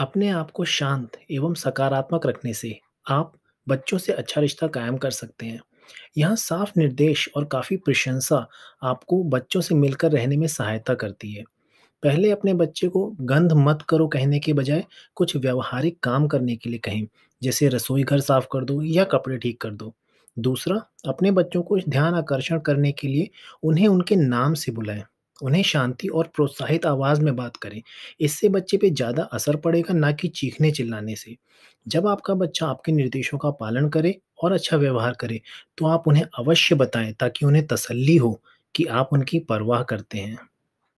अपने आप को शांत एवं सकारात्मक रखने से आप बच्चों से अच्छा रिश्ता कायम कर सकते हैं। यहाँ साफ निर्देश और काफ़ी प्रशंसा आपको बच्चों से मिलकर रहने में सहायता करती है। पहले अपने बच्चे को गंध मत करो कहने के बजाय कुछ व्यवहारिक काम करने के लिए कहें, जैसे रसोई घर साफ कर दो या कपड़े ठीक कर दो। दूसरा, अपने बच्चों को ध्यान आकर्षण करने के लिए उन्हें उनके नाम से बुलाएं उन्हें शांति और प्रोत्साहित आवाज़ में बात करें इससे बच्चे पे ज़्यादा असर पड़ेगा ना कि चीखने चिल्लाने से जब आपका बच्चा आपके निर्देशों का पालन करे और अच्छा व्यवहार करे तो आप उन्हें अवश्य बताएं ताकि उन्हें तसल्ली हो कि आप उनकी परवाह करते हैं